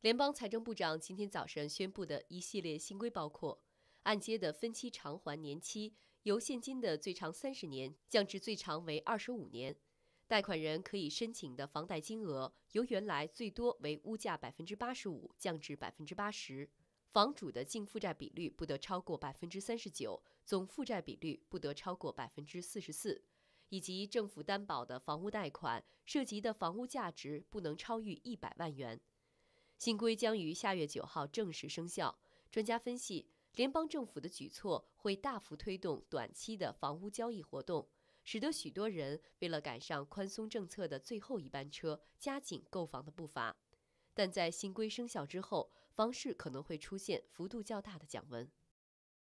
联邦财政部长今天早上宣布的一系列新规包括：按揭的分期偿还年期由现金的最长三十年降至最长为二十五年；贷款人可以申请的房贷金额由原来最多为物价百分之八十五降至百分之八十；房主的净负债比率不得超过百分之三十九，总负债比率不得超过百分之四十四；以及政府担保的房屋贷款涉及的房屋价值不能超逾一百万元。新规将于下月九号正式生效。专家分析，联邦政府的举措会大幅推动短期的房屋交易活动，使得许多人为了赶上宽松政策的最后一班车，加紧购房的步伐。但在新规生效之后，房市可能会出现幅度较大的降温。